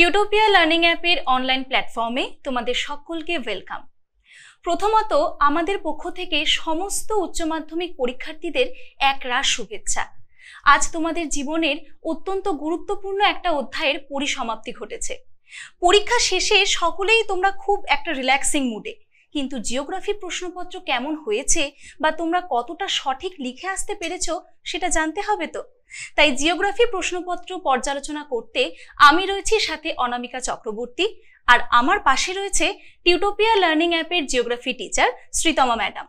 Tutopia learning অ্যাপের online প্ল্যাটফর্মে তোমাদের সকলকে ওয়েলকাম প্রথমত আমাদের পক্ষ থেকে সমস্ত উচ্চ মাধ্যমিক পরীক্ষার্থীদের এক রাশ শুভেচ্ছা আজ তোমাদের জীবনের অত্যন্ত গুরুত্বপূর্ণ একটা অধ্যায়ের পরিসমাপ্তি ঘটেছে পরীক্ষা শেষে সকলেই তোমরা খুব একটা রিল্যাক্সিং মুডে কিন্তু জিওগ্রাফি প্রশ্নপত্র কেমন হয়েছে বা তোমরা কতটা সঠিক লিখে আসতে পেরেছ সেটা জানতে হবে তো তাই জিওগ্রাফি প্রশ্নপত্র পর্যালোচনা করতে আমি রয়েছি সাথে অনামিকা চক্রবর্তী আর আমার পাশে রয়েছে টিউটোপিয়া লার্নিং অ্যাপের জিওগ্রাফি টিচার শ্রীতমা ম্যাডাম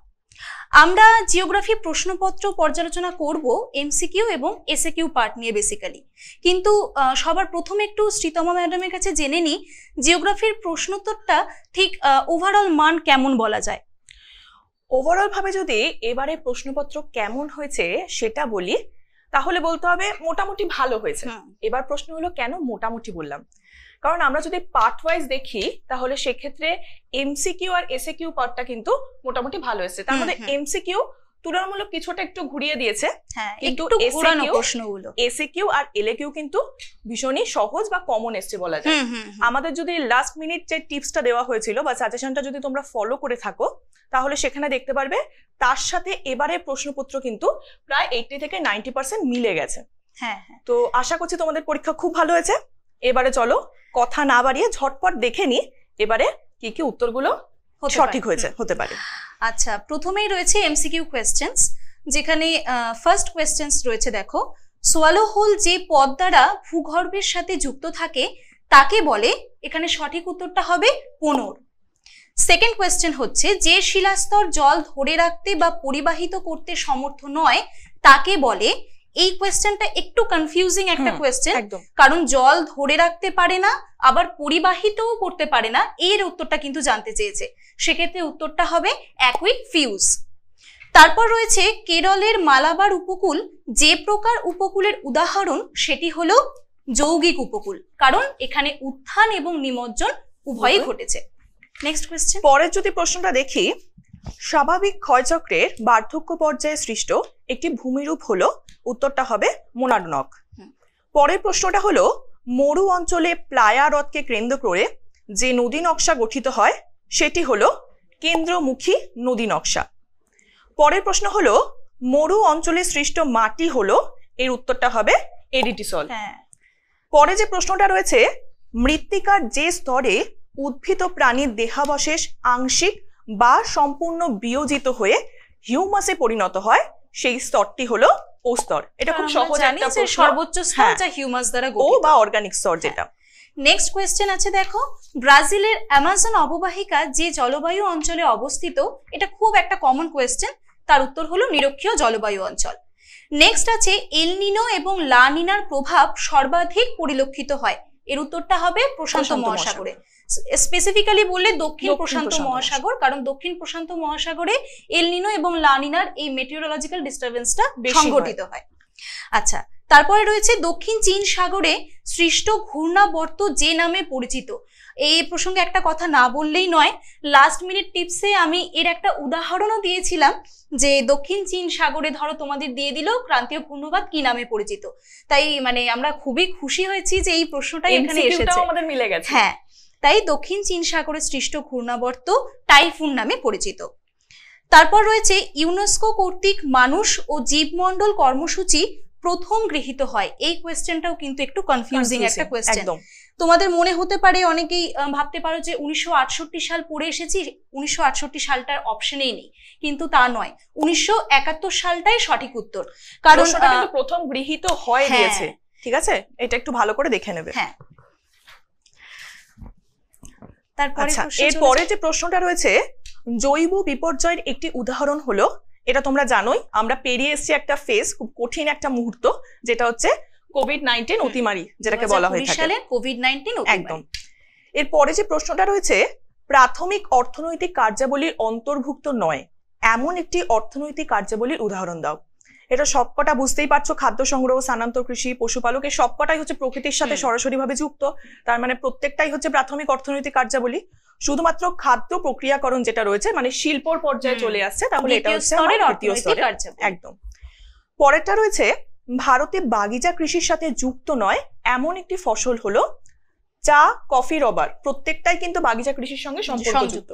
আমরা জিওগ্রাফি প্রশ্নপত্র পর্যালোচনা করব এমসিকিউ এবং এসএকিউ পার্ট নিয়ে বেসিক্যালি কিন্তু সবার প্রথমে একটু শ্রীতমা ম্যাডামের কাছে জেনে নিই জিওগ্রাফির প্রশ্নোত্তরটা ঠিক ওভারঅল মান কেমন বলা যায় ওভারঅলভাবে যদি এবারে প্রশ্নপত্র কেমন হয়েছে সেটা বলি তাহলে বলতে হবে মোটামুটি ভালো হয়েছে এবার প্রশ্ন হলো কেন মোটামুটি বললাম কারণ আমরা যদি পার্ট ওয়াইজ দেখি তাহলে সেক্ষেত্রে এমসিকিউ আর এসে কিউ পার্টটা কিন্তু মোটামুটি ভালো এসেছে তার মধ্যে এমসিকিউ তুলনামূলক কিছুটা একটু ঘুরিয়ে দিয়েছে হ্যাঁ, কিন্তু কিউ আর আর কিউ কিন্তু ভীষণই সহজ বা কমন এসছে বলা যায় আমাদের যদি লাস্ট মিনিট যে টিপসটা দেওয়া হয়েছিল বা সাজেশনটা যদি তোমরা ফলো করে থাকো তাহলে সেখানে দেখতে পারবে তার সাথে এবারে প্রশ্নপত্র কিন্তু প্রায় এইটি থেকে নাইনটি পার্সেন্ট মিলে গেছে হ্যাঁ, হ্যাঁ তো আশা করছি তোমাদের পরীক্ষা খুব ভালো হয়েছে এবারে চলো কথা না বাড়িয়ে ঝটপট দেখে নি এবারে কি কি উত্তরগুলো সঠিক হয়েছে হতে পারে আচ্ছা প্রথমেই রয়েছে এমসিকিউ কোয়েশ্চেন্স যেখানে ফার্স্ট কোয়েশ্চেন্স রয়েছে দেখো সোয়ালো হোল যে পদ দ্বারা ভূগর্ভের সাথে যুক্ত থাকে তাকে বলে এখানে সঠিক উত্তরটা হবে পুনর সেকেন্ড কোয়েশ্চেন হচ্ছে যে শিলাস্তর জল ধরে রাখতে বা পরিবাহিত করতে সমর্থ নয় তাকে বলে এই কোয়েশ্চেনটা একটু কনফিউজিং একটা কোয়েশ্চেন কারণ জল ধরে রাখতে পারে না আবার পরিবাহিতও করতে পারে না এর উত্তরটা কিন্তু জানতে চেয়েছে সেক্ষেত্রে উত্তরটা হবে অ্যাকুইক ফিউজ তারপর রয়েছে কেরলের মালাবার উপকূল যে প্রকার উপকূলের উদাহরণ সেটি হলো যৌগিক উপকূল কারণ এখানে উত্থান এবং নিমজ্জন উভয়ই ঘটেছে নেক্সট কোয়েশ্চেন পরের যদি প্রশ্নটা দেখি স্বাভাবিক ক্ষয়চক্রের বার্ধক্য পর্যায়ে সৃষ্ট একটি ভূমিরূপ হলো উত্তরটা হবে মোনাডনক পরের প্রশ্নটা হলো মরু অঞ্চলে প্লায়া হ্রদকে কেন্দ্র করে যে নদী নকশা গঠিত হয় সেটি হলো কেন্দ্রমুখী নদী নকশা পরের প্রশ্ন হলো মরু অঞ্চলে সৃষ্ট মাটি হলো এর উত্তরটা হবে এডিটিসল হ্যাঁ। পরে যে প্রশ্নটা রয়েছে মৃত্তিকার যে স্তরে উদ্ভিদ প্রাণীর দেহাবশেষ আংশিক বা সম্পূর্ণ বিয়োজিত হয়ে হিউমাসে পরিণত হয় সেই স্তরটি হলো ও স্তর এটা খুব সহজ একটা সর্বোচ্চ স্তর হ্যাঁ। যা হিউমাস দ্বারা গো বা অর্গানিক স্তর হ্যাঁ। যেটা নেক্সট কোয়েশ্চেন আছে দেখো ব্রাজিলের অ্যামাজন অববাহিকা যে জলবায়ু অঞ্চলে অবস্থিত এটা খুব একটা কমন কোয়েশ্চেন তার উত্তর হলো নিরক্ষীয় জলবায়ু অঞ্চল নেক্সট আছে এলনিনো এবং লানিনার প্রভাব সর্বাধিক পরিলক্ষিত হয় এর উত্তরটা হবে প্রশান্ত মহাসাগরে স্পেসিফিক্যালি বললে দক্ষিণ প্রশান্ত মহাসাগর কারণ দক্ষিণ প্রশান্ত মহাসাগরে এলনিনো এবং লানিনার এই মেটিওরোলজিক্যাল ডিস্টারবেন্সটা সংঘটিত হয় আচ্ছা তারপরে রয়েছে দক্ষিণ চীন সাগরে সৃষ্ট ঘূর্ণাবর্ত যে নামে পরিচিত এই প্রসঙ্গে একটা কথা না বললেই নয় লাস্ট মিনিট টিপসে আমি এর একটা উদাহরণও দিয়েছিলাম যে দক্ষিণ চীন সাগরে ধরো তোমাদের দিয়ে দিল ক্রান্তীয় ঘূর্ণবাদ কি নামে পরিচিত তাই মানে আমরা খুবই খুশি হয়েছি যে এই প্রশ্নটাই এখানে এসেছে আমাদের মিলে গেছে হ্যাঁ তাই দক্ষিণ চীন সাগরে সৃষ্ট ঘূর্ণাবর্ত টাইফুন নামে পরিচিত তারপর রয়েছে ইউনেস্কো কর্তৃক মানুষ ও জীবমণ্ডল কর্মসূচি প্রথম গৃহীত হয় এই কোয়েশ্চেনটাও কিন্তু একটু কনফিউজিং একটা কোয়েশ্চেন তোমাদের মনে হতে পারে অনেকেই ভাবতে পারো যে উনিশশো সাল পড়ে এসেছি উনিশশো সালটার অপশনেই নেই কিন্তু তা নয় উনিশশো সালটাই সঠিক উত্তর কারণ প্রথম গৃহীত হয় হ্যাঁ। ঠিক আছে এটা একটু ভালো করে দেখে নেবে হ্যাঁ তারপরে আচ্ছা, এরপরে যে প্রশ্নটা রয়েছে জৈব বিপর্যয়ের একটি উদাহরণ হলো এটা তোমরা জানোই আমরা পেরিয়ে এসেছি একটা ফেজ খুব কঠিন একটা মুহূর্ত যেটা হচ্ছে কোভিড নাইন্টিন অতিমারি যেটাকে বলা হয় কোভিড নাইন্টিন একদম এরপরে যে প্রশ্নটা রয়েছে প্রাথমিক অর্থনৈতিক কার্যাবলীর অন্তর্ভুক্ত নয় এমন একটি অর্থনৈতিক কার্যাবলীর উদাহরণ দাও এটা সবকটা বুঝতেই পারছো খাদ্য সংগ্রহ স্থানান্তর কৃষি পশুপালক এই সবকটাই হচ্ছে প্রকৃতির সাথে সরাসরিভাবে যুক্ত তার মানে প্রত্যেকটাই হচ্ছে প্রাথমিক অর্থনৈতিক কার্যাবলী শুধুমাত্র খাদ্য প্রক্রিয়াকরণ যেটা রয়েছে মানে শিল্পর পর্যায়ে চলে আসছে তাহলে এটা হচ্ছে দ্বিতীয় স্তরে একদম পরেরটা রয়েছে ভারতে বাগিচা কৃষির সাথে যুক্ত নয় এমন একটি ফসল হলো চা কফি রবার প্রত্যেকটাই কিন্তু বাগিচা কৃষির সঙ্গে সম্পর্কযুক্ত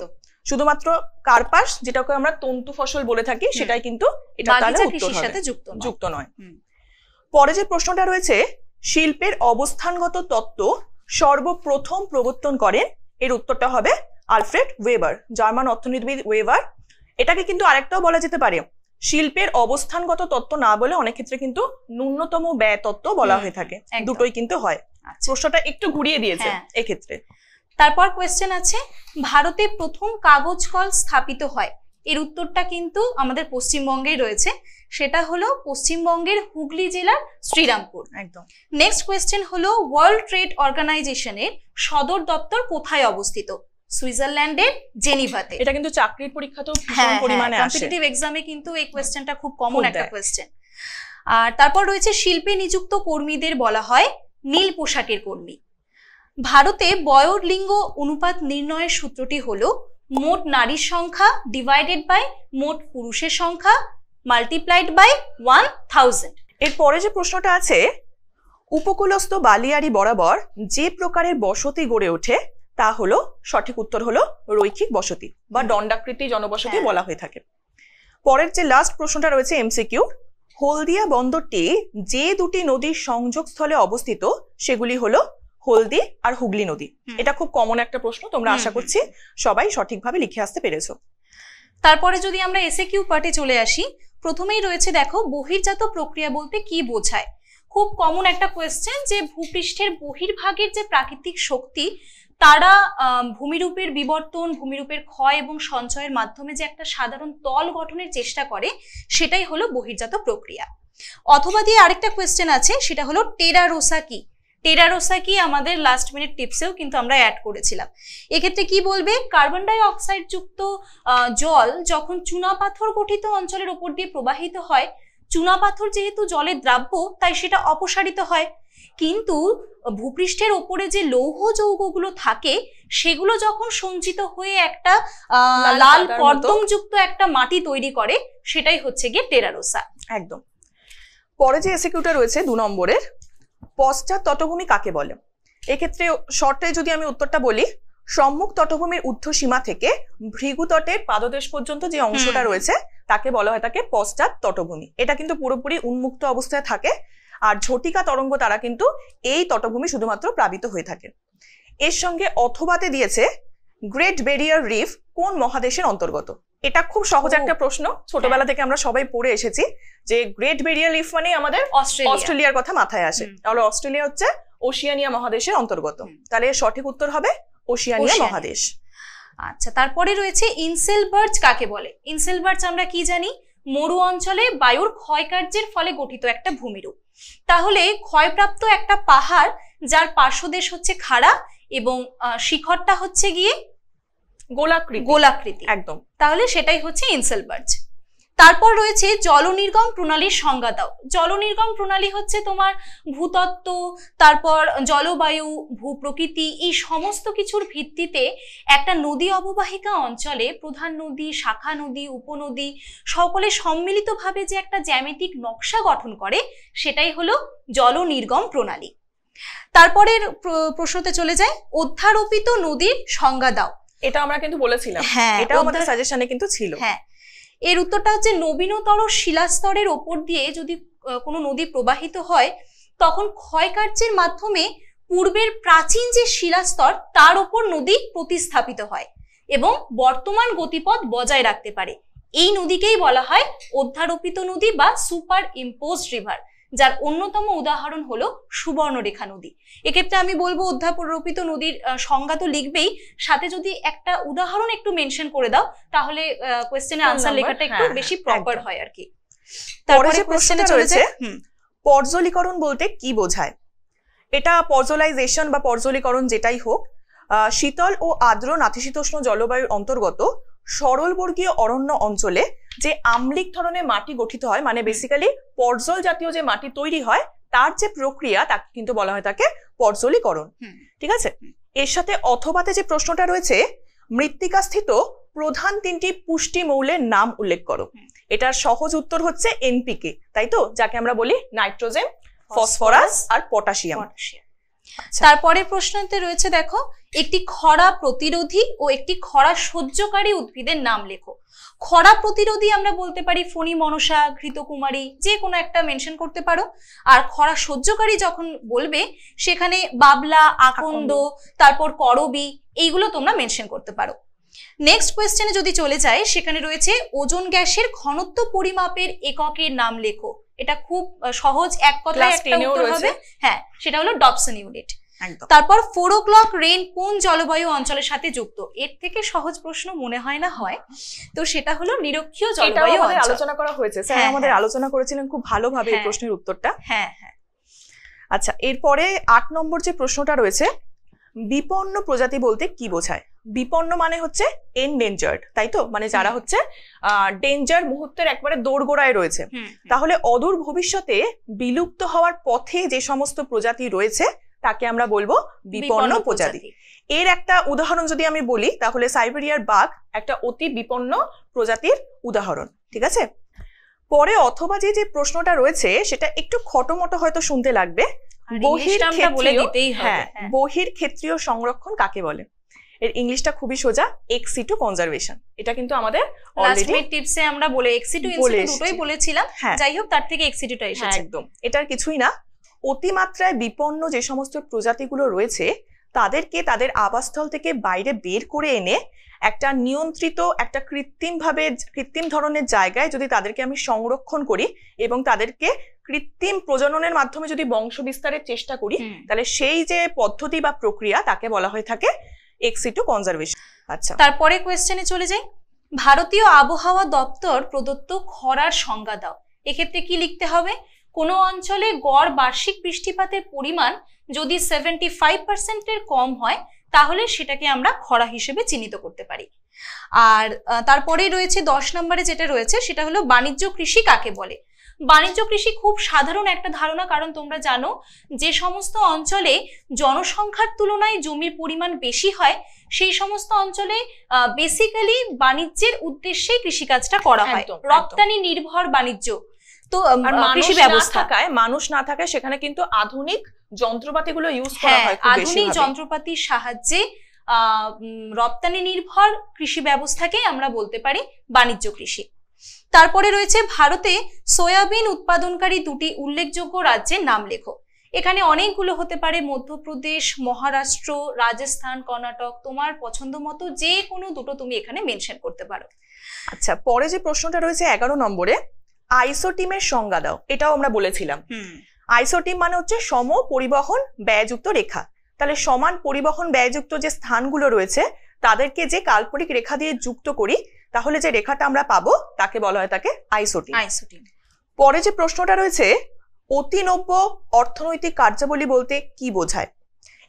শুধুমাত্র কার্পাস যেটাকে আমরা তন্তু ফসল বলে থাকি সেটাই কিন্তু এটা তাহলে সাথে যুক্ত যুক্ত নয় পরে যে প্রশ্নটা রয়েছে শিল্পের অবস্থানগত তত্ত্ব সর্বপ্রথম প্রবর্তন করেন এর উত্তরটা হবে আলফ্রেড ওয়েবার জার্মান অর্থনীতিবিদ ওয়েবার এটাকে কিন্তু আরেকটাও বলা যেতে পারে শিল্পের অবস্থানগত তত্ত্ব না বলে অনেক ক্ষেত্রে কিন্তু ন্যূনতম ব্যয় তত্ত্ব বলা হয়ে থাকে দুটোই কিন্তু হয় আচ্ছা। প্রশ্নটা একটু ঘুরিয়ে দিয়েছে হ্যাঁ। এক্ষেত্রে তারপর কোয়েশ্চেন আছে ভারতে প্রথম কাগজ কল স্থাপিত হয় এর উত্তরটা কিন্তু আমাদের পশ্চিমবঙ্গেই রয়েছে সেটা হলো পশ্চিমবঙ্গের হুগলি জেলার শ্রীরামপুর একদম নেক্সট কোয়েশ্চেন হলো ওয়ার্ল্ড ট্রেড অর্গানাইজেশনের সদর দপ্তর কোথায় অবস্থিত সুইজারল্যান্ডের জেনিভাতে এটা কিন্তু চাকরির পরীক্ষাতেও ভীষণ হ্যাঁ, হ্যাঁ, পরিমাণে আসে কম্পিটিটিভ এক্সামে কিন্তু এই কোয়েশ্চেনটা খুব কমন একটা কোয়েশ্চেন আর তারপর রয়েছে শিল্পে নিযুক্ত কর্মীদের বলা হয় নীল পোশাকের কর্মী ভারতে বয়র লিঙ্গ অনুপাত নির্ণয়ের সূত্রটি হল মোট নারীর সংখ্যা ডিভাইডেড বাই মোট পুরুষের সংখ্যা মাল্টিপ্লাইড বাই ওয়ান থাউজেন্ড এরপরে যে প্রশ্নটা আছে উপকূলস্থ বালিয়ারি বরাবর যে প্রকারের বসতি গড়ে ওঠে তা হলো সঠিক উত্তর হলো রৈখিক বসতি বা দণ্ডাকৃতি জনবসতি হ্যাঁ। বলা হয়ে থাকে পরের যে লাস্ট প্রশ্নটা রয়েছে এমসিকিউ হলদিয়া বন্দরটি যে দুটি নদীর সংযোগস্থলে অবস্থিত সেগুলি হলো হলদি আর হুগলি নদী এটা খুব কমন একটা প্রশ্ন তোমরা আশা করছি সবাই সঠিকভাবে লিখে আসতে পেরেছো তারপরে যদি আমরা এসে কিউ পার্টে চলে আসি প্রথমেই রয়েছে দেখো বহির্জাত প্রক্রিয়া বলতে কি বোঝায় খুব কমন একটা কোয়েশ্চেন যে ভূপৃষ্ঠের বহির্ভাগের যে প্রাকৃতিক শক্তি তারা ভূমিরূপের বিবর্তন ভূমিরূপের ক্ষয় এবং সঞ্চয়ের মাধ্যমে যে একটা সাধারণ তল গঠনের চেষ্টা করে সেটাই হলো বহির্জাত প্রক্রিয়া অথবা দিয়ে আরেকটা কোয়েশ্চেন আছে সেটা হলো রোসা কি টেরারোসা কি আমাদের লাস্ট মিনিট টিপসেও কিন্তু আমরা অ্যাড করেছিলাম এক্ষেত্রে কি বলবে কার্বন ডাই অক্সাইড যুক্ত জল যখন চুনাপাথর গঠিত অঞ্চলের উপর দিয়ে প্রবাহিত হয় চুনাপাথর যেহেতু জলের দ্রাব্য তাই সেটা অপসারিত হয় কিন্তু ভূপৃষ্ঠের ওপরে যে লৌহ যৌগগুলো থাকে সেগুলো যখন সঞ্চিত হয়ে একটা লাল যুক্ত একটা মাটি তৈরি করে সেটাই হচ্ছে গিয়ে টেরারোসা একদম পরে যে এসিকিউটা রয়েছে দু নম্বরের পশ্চাৎ তটভূমি কাকে বলে এক্ষেত্রে শর্টে যদি আমি উত্তরটা বলি সম্মুখ তটভূমির ঊর্ধ্ব সীমা থেকে ভৃগু তটের পাদদেশ পর্যন্ত যে অংশটা রয়েছে তাকে বলা হয় তাকে পশ্চাৎ তটভূমি এটা কিন্তু পুরোপুরি উন্মুক্ত অবস্থায় থাকে আর ঝটিকা তরঙ্গ তারা কিন্তু এই তটভূমি শুধুমাত্র প্লাবিত হয়ে থাকে এর সঙ্গে অথবাতে দিয়েছে গ্রেট বেরিয়ার রিফ কোন মহাদেশের অন্তর্গত এটা খুব সহজ একটা প্রশ্ন ছোটবেলা হ্যাঁ। থেকে আমরা সবাই পড়ে এসেছি যে গ্রেট বেরিয়ার লিফ মানে আমাদের অস্ট্রেলিয়ার কথা মাথায় আসে তাহলে অস্ট্রেলিয়া হচ্ছে ওশিয়ানিয়া মহাদেশের অন্তর্গত তাহলে সঠিক উত্তর হবে ওশিয়ানিয়া মহাদেশ আচ্ছা তারপরে রয়েছে ইনসেলবার্জ কাকে বলে ইনসেলবার্জ আমরা কি জানি মরু অঞ্চলে বায়ুর ক্ষয়কার্যের ফলে গঠিত একটা ভূমিরূপ তাহলে ক্ষয়প্রাপ্ত একটা পাহাড় যার পার্শ্বদেশ হচ্ছে খাড়া এবং শিখরটা হচ্ছে গিয়ে গোলাকৃতি গোলাকৃতি একদম তাহলে সেটাই হচ্ছে ইনসেল বার্জ তারপর রয়েছে জলনির্গম প্রণালীর সংজ্ঞা দাও জলনির্গম প্রণালী হচ্ছে তোমার ভূতত্ত্ব তারপর জলবায়ু ভূপ্রকৃতি এই সমস্ত কিছুর ভিত্তিতে একটা নদী অববাহিকা অঞ্চলে প্রধান নদী শাখা নদী উপনদী সকলে সম্মিলিতভাবে যে একটা জ্যামিতিক নকশা গঠন করে সেটাই হলো জলনির্গম প্রণালী তারপরের প্রশ্নতে চলে যায় অধ্যারোপিত নদীর সংজ্ঞা দাও এটা আমরা কিন্তু বলেছিলাম হ্যাঁ এটা আমাদের সাজেশনে কিন্তু ছিল হ্যাঁ এর উত্তরটা হচ্ছে নবীনতর শিলাস্তরের ওপর দিয়ে যদি কোনো নদী প্রবাহিত হয় তখন ক্ষয়কার্যের মাধ্যমে পূর্বের প্রাচীন যে শিলাস্তর তার ওপর নদী প্রতিস্থাপিত হয় এবং বর্তমান গতিপথ বজায় রাখতে পারে এই নদীকেই বলা হয় অধ্যারোপিত নদী বা সুপার ইম্পোজ রিভার যার অন্যতম উদাহরণ হলো সুবর্ণরেখা নদী এক্ষেত্রে আমি বলবো অধ্যাপরোপিত নদীর সংজ্ঞা তো লিখবেই সাথে যদি একটা উদাহরণ একটু মেনশন করে দাও তাহলে কোয়েশ্চেনের আনসার লেখাটা একটু হ্যাঁ, বেশি প্রপার হয় আর কি তারপরে কোশ্চেনে চলেছে পর্যলীকরণ বলতে কি বোঝায় এটা পর্যলাইজেশন বা পর্যলীকরণ যেটাই হোক শীতল ও আর্দ্র নাতিশীতোষ্ণ জলবায়ুর অন্তর্গত সরলবর্গীয় অরণ্য অঞ্চলে যে আম্লিক ধরনের মাটি গঠিত হয় মানে বেসিক্যালি পর্জল জাতীয় যে মাটি তৈরি হয় তার যে প্রক্রিয়া তাকে কিন্তু বলা হয় তাকে পর্জলীকরণ ঠিক আছে এর সাথে অথবাতে যে প্রশ্নটা রয়েছে মৃত্তিকাস্থিত প্রধান তিনটি পুষ্টি মৌলের নাম উল্লেখ করো এটার সহজ উত্তর হচ্ছে এনপিকে তাই তো যাকে আমরা বলি নাইট্রোজেন ফসফরাস আর পটাশিয়াম আচ্ছা। তারপরে প্রশ্নতে রয়েছে দেখো একটি খরা প্রতিরোধী ও একটি খরা সহ্যকারী উদ্ভিদের নাম লেখো খরা প্রতিরোধী আমরা বলতে পারি ফণি মনসা ঘৃতকুমারী যে কোনো একটা মেনশন করতে পারো আর খরা সহ্যকারী যখন বলবে সেখানে বাবলা আকন্দ তারপর করবি এইগুলো তোমরা মেনশন করতে পারো নেক্সট কোয়েশ্চেনে যদি চলে যায় সেখানে রয়েছে ওজন গ্যাসের ঘনত্ব পরিমাপের এককের নাম লেখো এটা খুব সহজ এক কথায় একটা উত্তর হবে হ্যাঁ সেটা হলো ডপসন ইউনিট তারপর ফোর ও ক্লক রেন কোন জলবায়ু অঞ্চলের সাথে যুক্ত এর থেকে সহজ প্রশ্ন মনে হয় না হয় তো সেটা হলো নিরক্ষীয় জলবায়ু আলোচনা করা হয়েছে স্যার হ্যাঁ, আমাদের হ্যাঁ। আলোচনা করেছিলেন খুব ভালোভাবে এই হ্যাঁ। প্রশ্নের উত্তরটা হ্যাঁ হ্যাঁ আচ্ছা এরপরে আট নম্বর যে প্রশ্নটা রয়েছে বিপন্ন প্রজাতি বলতে কি বোঝায় বিপন্ন মানে হচ্ছে এনডেঞ্জার্ড তাই তো মানে যারা হচ্ছে ডেঞ্জার মুহূর্তের একবারে দোরগোড়ায় রয়েছে তাহলে অদূর ভবিষ্যতে বিলুপ্ত হওয়ার পথে যে সমস্ত প্রজাতি রয়েছে তাকে আমরা বলবো বিপন্ন প্রজাতি এর একটা উদাহরণ যদি আমি বলি তাহলে সাইবেরিয়ার বাঘ একটা অতি বিপন্ন প্রজাতির উদাহরণ ঠিক আছে পরে অথবা যে যে প্রশ্নটা রয়েছে সেটা একটু খটোমটো হয়তো শুনতে লাগবে বহির হ্যাঁ, হ্যাঁ বহির ক্ষেত্রীয় সংরক্ষণ কাকে বলে এর ইংলিশটা খুবই সোজা এক্সি টু কনজারভেশন এটা কিন্তু আমাদের অলরেডি টিপসে আমরা বলে এক্সি টু দুটোই বলেছিলাম হ্যাঁ। যাই হোক তার থেকে এক্সি টুটা হ্যাঁ, এসেছে একদম এটার কিছুই না অতিমাত্রায় বিপন্ন যে সমস্ত প্রজাতিগুলো রয়েছে তাদেরকে তাদের আবাসস্থল থেকে বাইরে বের করে এনে একটা নিয়ন্ত্রিত একটা কৃত্রিমভাবে কৃত্রিম ধরনের জায়গায় যদি তাদেরকে আমি সংরক্ষণ করি এবং তাদেরকে কৃত্রিম প্রজননের মাধ্যমে যদি বংশ বিস্তারের চেষ্টা করি তাহলে সেই যে পদ্ধতি বা প্রক্রিয়া তাকে বলা হয়ে থাকে এক্সিটু কনজারভেশন আচ্ছা তারপরে কোয়েশ্চেনে চলে যাই ভারতীয় আবহাওয়া দপ্তর প্রদত্ত খরার সংজ্ঞা দাও এক্ষেত্রে কি লিখতে হবে কোনো অঞ্চলে গড় বার্ষিক বৃষ্টিপাতের পরিমাণ যদি সেভেন্টি ফাইভ পার্সেন্টের কম হয় তাহলে সেটাকে আমরা খরা হিসেবে চিহ্নিত করতে পারি আর তারপরে রয়েছে দশ নম্বরে যেটা রয়েছে সেটা হলো বাণিজ্য কৃষি কাকে বলে বাণিজ্য কৃষি খুব সাধারণ একটা ধারণা কারণ তোমরা জানো যে সমস্ত অঞ্চলে জনসংখ্যার তুলনায় জমির পরিমাণ বেশি হয় সেই সমস্ত অঞ্চলে বেসিক্যালি বাণিজ্যের উদ্দেশ্যেই কৃষিকাজটা করা হয় রপ্তানি নির্ভর বাণিজ্য তো কৃষি ব্যবস্থা থাকায় মানুষ না থাকায় সেখানে কিন্তু আধুনিক যন্ত্রপাতিগুলো ইউজ করা হ্যাঁ, হয় আধুনিক যন্ত্রপাতির সাহায্যে রপ্তানি নির্ভর কৃষি ব্যবস্থাকেই আমরা বলতে পারি বাণিজ্য কৃষি তারপরে রয়েছে ভারতে সয়াবিন উৎপাদনকারী দুটি উল্লেখযোগ্য রাজ্যের নাম লেখো এখানে অনেকগুলো হতে পারে মধ্যপ্রদেশ মহারাষ্ট্র রাজস্থান কর্ণাটক তোমার পছন্দ মতো যে কোনো দুটো তুমি এখানে মেনশন করতে পারো আচ্ছা পরে যে প্রশ্নটা রয়েছে এগারো নম্বরে আইসোটিমের সংজ্ঞা দাও এটাও আমরা বলেছিলাম আইসোটিম মানে হচ্ছে সম পরিবহন ব্যয়যুক্ত রেখা তাহলে সমান পরিবহন ব্যয়যুক্ত যে স্থানগুলো রয়েছে তাদেরকে যে কাল্পনিক রেখা দিয়ে যুক্ত করি তাহলে যে রেখাটা আমরা পাবো তাকে বলা হয় তাকে আইসোটিম আইসোটিম পরে যে প্রশ্নটা রয়েছে অতিনব্য অর্থনৈতিক কার্যাবলী বলতে কি বোঝায়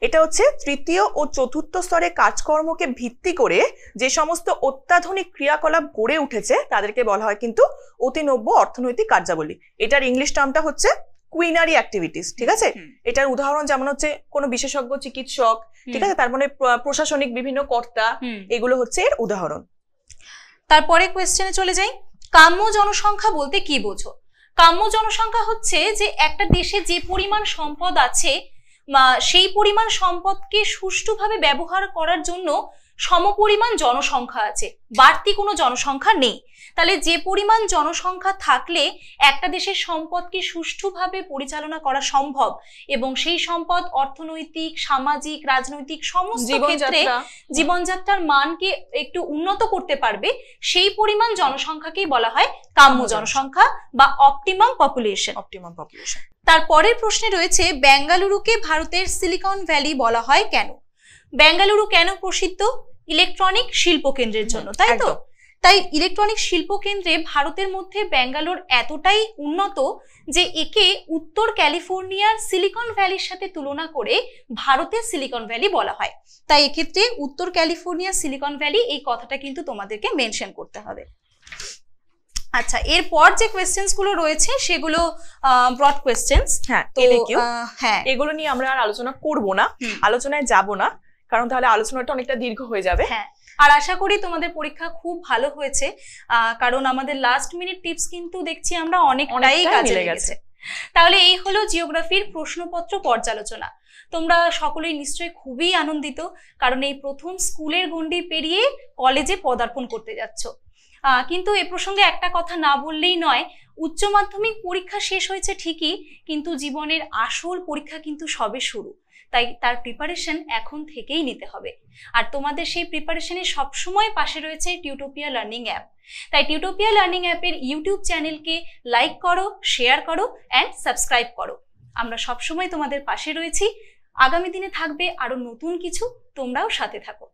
এটা হচ্ছে তৃতীয় ও চতুর্থ স্তরে কাজকর্মকে ভিত্তি করে যে সমস্ত অত্যাধুনিক ক্রিয়াকলাপ গড়ে উঠেছে তাদেরকে বলা হয় কিন্তু অতিনব্য অর্থনৈতিক কার্যাবলী এটার ইংলিশ টার্মটা হচ্ছে কুইনারি অ্যাক্টিভিটিস ঠিক আছে এটার উদাহরণ যেমন হচ্ছে কোনো বিশেষজ্ঞ চিকিৎসক ঠিক আছে তার মানে প্রশাসনিক বিভিন্ন কর্তা এগুলো হচ্ছে এর উদাহরণ তারপরে কোয়েশ্চেনে চলে যাই কাম্য জনসংখ্যা বলতে কি বোঝো কাম্য জনসংখ্যা হচ্ছে যে একটা দেশে যে পরিমাণ সম্পদ আছে সেই পরিমাণ সম্পদকে সুষ্ঠুভাবে ব্যবহার করার জন্য সমপরিমাণ জনসংখ্যা আছে বাড়তি কোনো জনসংখ্যা নেই তাহলে যে পরিমাণ জনসংখ্যা থাকলে একটা দেশের সম্পদকে সুষ্ঠুভাবে পরিচালনা করা সম্ভব এবং সেই সম্পদ অর্থনৈতিক সামাজিক রাজনৈতিক সমস্ত ক্ষেত্রে জীবনযাত্রার মানকে একটু উন্নত করতে পারবে সেই পরিমাণ জনসংখ্যাকেই বলা হয় কাম্য জনসংখ্যা বা অপটিমাম পপুলেশন অপটিমাম পপুলেশন তার পরের প্রশ্নে রয়েছে বেঙ্গালুরুকে ভারতের সিলিকন ভ্যালি বলা হয় কেন বেঙ্গালুরু কেন প্রসিদ্ধ ইলেকট্রনিক শিল্প কেন্দ্রের জন্য তাই তো তাই ইলেকট্রনিক শিল্প কেন্দ্রে ভারতের মধ্যে ব্যাঙ্গালোর এতটাই উন্নত যে একে উত্তর ক্যালিফোর্নিয়ার সিলিকন ভ্যালির সাথে তুলনা করে ভারতের সিলিকন ভ্যালি বলা হয় তাই এক্ষেত্রে উত্তর ক্যালিফোর্নিয়া সিলিকন ভ্যালি এই কথাটা কিন্তু তোমাদেরকে মেনশন করতে হবে আচ্ছা এরপর যে কোয়েশ্চেন্স গুলো রয়েছে সেগুলো ব্রড কোয়েশ্চেন্স হ্যাঁ হ্যাঁ এগুলো নিয়ে আমরা আর আলোচনা করব না আলোচনায় যাব না কারণ তাহলে আলোচনাটা অনেকটা দীর্ঘ হয়ে যাবে হ্যাঁ আর আশা করি তোমাদের পরীক্ষা খুব ভালো হয়েছে কারণ আমাদের লাস্ট মিনিট টিপস কিন্তু দেখছি আমরা অনেকটাই কাজে লেগেছে তাহলে এই হলো জিওগ্রাফির প্রশ্নপত্র পর্যালোচনা তোমরা সকলেই নিশ্চয়ই খুবই আনন্দিত কারণ এই প্রথম স্কুলের গণ্ডি পেরিয়ে কলেজে পদার্পণ করতে যাচ্ছ কিন্তু এ প্রসঙ্গে একটা কথা না বললেই নয় উচ্চ মাধ্যমিক পরীক্ষা শেষ হয়েছে ঠিকই কিন্তু জীবনের আসল পরীক্ষা কিন্তু সবে শুরু তাই তার প্রিপারেশন এখন থেকেই নিতে হবে আর তোমাদের সেই প্রিপারেশনে সবসময় পাশে রয়েছে টিউটোপিয়া লার্নিং অ্যাপ তাই টিউটোপিয়া লার্নিং অ্যাপের ইউটিউব চ্যানেলকে লাইক করো শেয়ার করো অ্যান্ড সাবস্ক্রাইব করো আমরা সবসময় তোমাদের পাশে রয়েছি আগামী দিনে থাকবে আরও নতুন কিছু তোমরাও সাথে থাকো